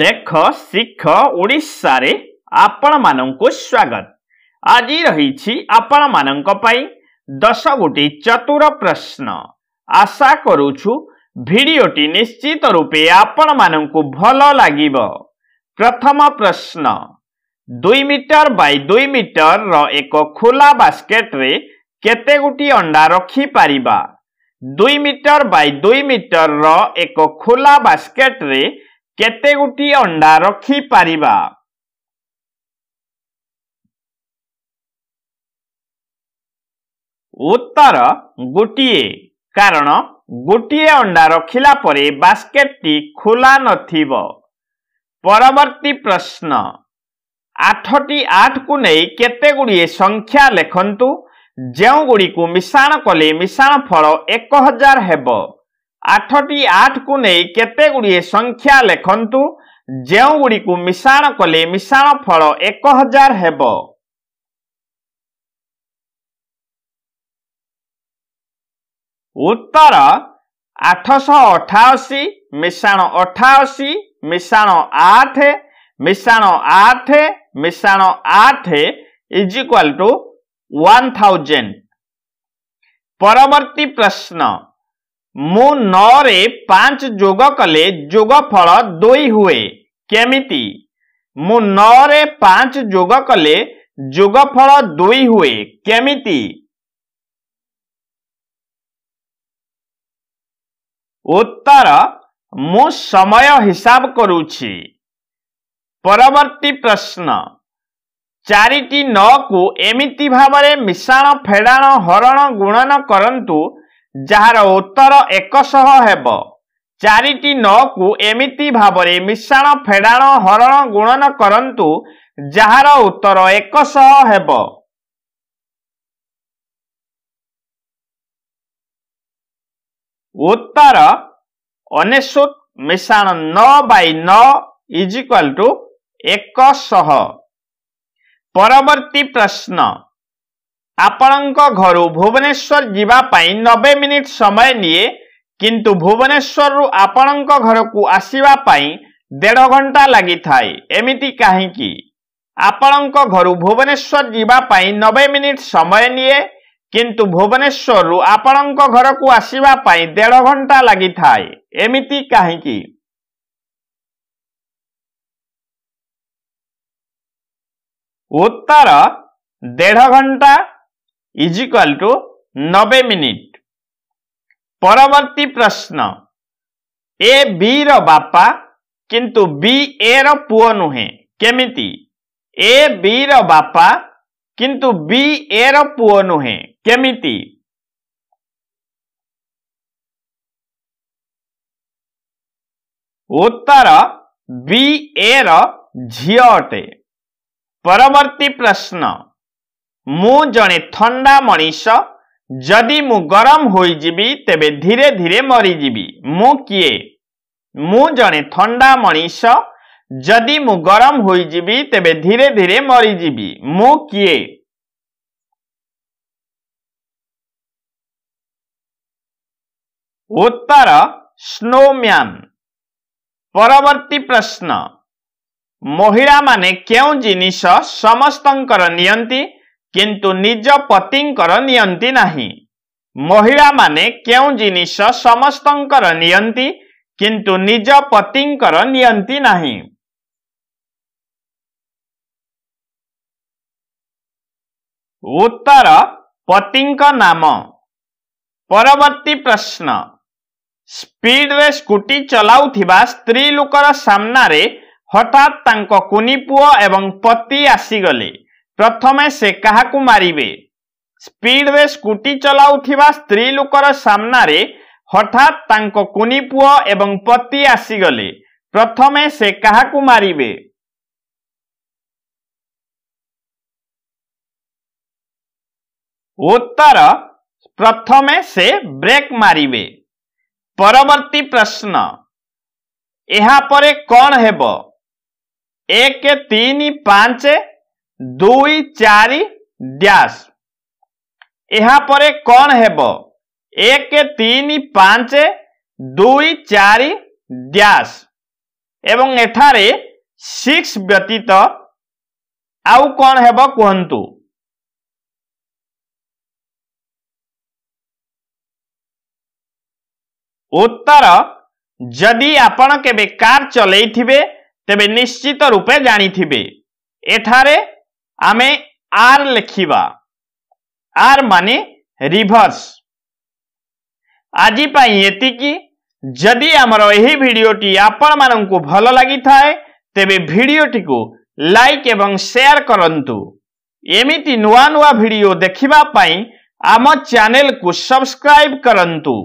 ଦେଖ ଶିଖ ଓଡ଼ିଶାରେ ଆପଣମାନଙ୍କୁ ସ୍ୱାଗତ ଆଜି ରହିଛି ଆପଣମାନଙ୍କ ପାଇଁ ଦଶ ଗୋଟି ଚତୁର ପ୍ରଶ୍ନ ଆଶା କରୁଛୁ ଭିଡ଼ିଓଟି ନିଶ୍ଚିତ ରୂପେ ଆପଣମାନଙ୍କୁ ଭଲ ଲାଗିବ ପ୍ରଥମ ପ୍ରଶ୍ନ ଦୁଇ ମିଟର ବାଇ ଦୁଇ ମିଟରର ଏକ ଖୋଲା ବାସ୍କେଟରେ କେତେ ଗୋଟି ଅଣ୍ଡା ରଖିପାରିବା ଦୁଇ ମିଟର ବାଇ ଦୁଇ ମିଟରର ଏକ ଖୋଲା ବାସ୍କେଟରେ କେତେ ଗୋଟିଏ ଅଣ୍ଡା ରଖିପାରିବା ଉତ୍ତର ଗୋଟିଏ କାରଣ ଗୋଟିଏ ଅଣ୍ଡା ରଖିଲା ପରେ ବାସ୍କେଟଟି ଖୋଲା ନଥିବ ପରବର୍ତ୍ତୀ ପ୍ରଶ୍ନ ଆଠଟି ଆଠକୁ ନେଇ କେତେ ଗୁଡ଼ିଏ ସଂଖ୍ୟା ଲେଖନ୍ତୁ ଯେଉଁ ଗୁଡ଼ିକୁ ମିଶାଣ କଲେ ମିଶାଣ ଫଳ ଏକ ହଜାର ହେବ ଆଠଟି ଆଠକୁ ନେଇ କେତେ ଗୁଡ଼ିଏ ସଂଖ୍ୟା ଲେଖନ୍ତୁ ଯେଉଁଗୁଡ଼ିକୁ ମିଶାଣ କଲେ ମିଶାଣ ଫଳ ଏକ ହଜାର ହେବ ଉତ୍ତର ଆଠଶହ ଅଠାଅଶୀ ମିଶାଣ ଅଠାଅଶୀ ମିଶାଣ ଆଠ ମିଶାଣ ଆଠ ମିଶାଣ ଆଠ is equal to one thousand ପରବର୍ତ୍ତୀ ପ୍ରଶ୍ନ मु नौ पांच जोग कले जोग फल दई हुए केमी मु नौ पांच जोग कले जोग फल दई हुए केमी उत्तर मु समय हिसाब करुच्ची परवर्ती प्रश्न चारिटी न को एमती भाव में मिशाण फेड़ाण हरण गुणन करूँ ଯାହାର ଉତ୍ତର ଏକଶହ ହେବ ଚାରିଟି ନଅକୁ ଏମିତି ଭାବରେ ମିଶାଣ ଫେଡ଼ାଣ ହରଣ ଗୁଣନ କରନ୍ତୁ ଯାହାର ଉତ୍ତର ଏକଶହ ହେବ ଉତ୍ତର ଅନେଶ୍ୱତ ମିଶାଣ ନଅ ବାଇ ନଅ ଇଜିକ୍ୱାଲ ଟୁ ଏକଶହ ପରବର୍ତ୍ତୀ ପ୍ରଶ୍ନ ଆପଣଙ୍କ ଘରୁ ଭୁବନେଶ୍ୱର ଯିବା ପାଇଁ ନବେ ମିନିଟ୍ ସମୟ ନିଏ କିନ୍ତୁ ଭୁବନେଶ୍ୱରରୁ ଆପଣଙ୍କ ଘରକୁ ଆସିବା ପାଇଁ ଦେଢ଼ ଘଣ୍ଟା ଲାଗିଥାଏ ଏମିତି କାହିଁକି ଆପଣଙ୍କ ଘରୁ ଭୁବନେଶ୍ୱର ଯିବା ପାଇଁ ନବେ ମିନିଟ୍ ସମୟ ନିଏ କିନ୍ତୁ ଭୁବନେଶ୍ୱରରୁ ଆପଣଙ୍କ ଘରକୁ ଆସିବା ପାଇଁ ଦେଢ଼ ଘଣ୍ଟା ଲାଗିଥାଏ ଏମିତି କାହିଁକି ଉତ୍ତର ଦେଢ଼ ଘଣ୍ଟା इज इक्वाल टू नबे मिनिट परवर्त प्रश्न ए बी रपा किंतु बी ए रु नुहे केमी ए बी रपा किंतु बी ए रु नुहे केमी उत्तर बी ए रिय अटे परवर्ती प्रश्न ମୁଁ ଜଣେ ଥଣ୍ଡା ମଣିଷ ଯଦି ମୁଁ ଗରମ ହୋଇଯିବି ତେବେ ଧୀରେ ଧୀରେ ମରିଯିବି ମୁଁ କିଏ ମୁଁ ଜଣେ ଥଣ୍ଡା ମଣିଷ ଯଦି ମୁଁ ଗରମ ହୋଇଯିବି ତେବେ ଧୀରେ ଧୀରେ ମରିଯିବି ମୁଁ କିଏ ଉତ୍ତର ସ୍ନୋମ୍ୟାନ୍ ପରବର୍ତ୍ତୀ ପ୍ରଶ୍ନ ମହିଳାମାନେ କେଉଁ ଜିନିଷ ସମସ୍ତଙ୍କର ନିଅନ୍ତି କିନ୍ତୁ ନିଜ ପତିଙ୍କର ନିଅନ୍ତି ନାହିଁ ମହିଳାମାନେ କେଉଁ ଜିନିଷ ସମସ୍ତଙ୍କର ନିଅନ୍ତି କିନ୍ତୁ ନିଜ ପତିଙ୍କର ନିଅନ୍ତି ନାହିଁ ଉତ୍ତର ପତିଙ୍କ ନାମ ପରବର୍ତ୍ତୀ ପ୍ରଶ୍ନ ସ୍ପିଡ଼ରେ ସ୍କୁଟି ଚଲାଉଥିବା ସ୍ତ୍ରୀ ଲୋକର ସାମ୍ନାରେ ହଠାତ୍ ତାଙ୍କ କୁନିପୁଅ ଏବଂ ପତି ଆସିଗଲେ ପ୍ରଥମେ ସେ କାହାକୁ ମାରିବେ ସ୍ପିଡ଼ରେ ସ୍କୁଟି ଚଲାଉଥିବା ସ୍ତ୍ରୀ ଲୋକର ସାମ୍ନାରେ ହଠାତ୍ ତାଙ୍କ କୁନି ପୁଅ ଏବଂ ପତି ଆସିଗଲେ ପ୍ରଥମେ ସେ କାହାକୁ ମାରିବେ ଉତ୍ତର ପ୍ରଥମେ ସେ ବ୍ରେକ୍ ମାରିବେ ପରବର୍ତ୍ତୀ ପ୍ରଶ୍ନ ଏହାପରେ କ'ଣ ହେବ ଏକ ତିନି ପାଞ୍ଚ দুই চারি ড্যাশ এরপরে কণ হব এক তিন পাঁচ দুই চারি ড্যাশ এবং এখানে সিক্স ব্যতীত আউ কণ হব কুহতু ଉତ୍ତର ଯଦି ଆପଣ କେବେ କାର୍ ଚଲେଇଥିବେ ତେବେ ନିଶ୍ଚିତ ରୂପେ ଜାଣିଥିବେ ଏଠାରେ ଆମେ ଆର୍ ଲେଖିବା ଆର୍ ମାନେ ରିଭର୍ସ ଆଜି ପାଇଁ ଏତିକି ଯଦି ଆମର ଏହି ଭିଡ଼ିଓଟି ଆପଣମାନଙ୍କୁ ଭଲ ଲାଗିଥାଏ ତେବେ ଭିଡ଼ିଓଟିକୁ ଲାଇକ୍ ଏବଂ ସେୟାର କରନ୍ତୁ ଏମିତି ନୂଆ ନୂଆ ଭିଡ଼ିଓ ଦେଖିବା ପାଇଁ ଆମ ଚ୍ୟାନେଲକୁ ସବସ୍କ୍ରାଇବ୍ କରନ୍ତୁ